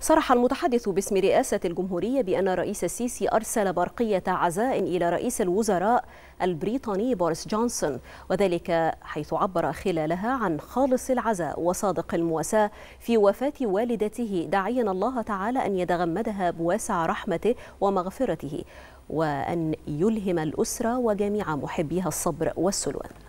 صرح المتحدث باسم رئاسة الجمهورية بأن الرئيس السيسي أرسل برقية عزاء إلى رئيس الوزراء البريطاني بوريس جونسون وذلك حيث عبر خلالها عن خالص العزاء وصادق المواساة في وفاة والدته داعيا الله تعالى أن يتغمدها بواسع رحمته ومغفرته وأن يلهم الأسرة وجميع محبيها الصبر والسلوان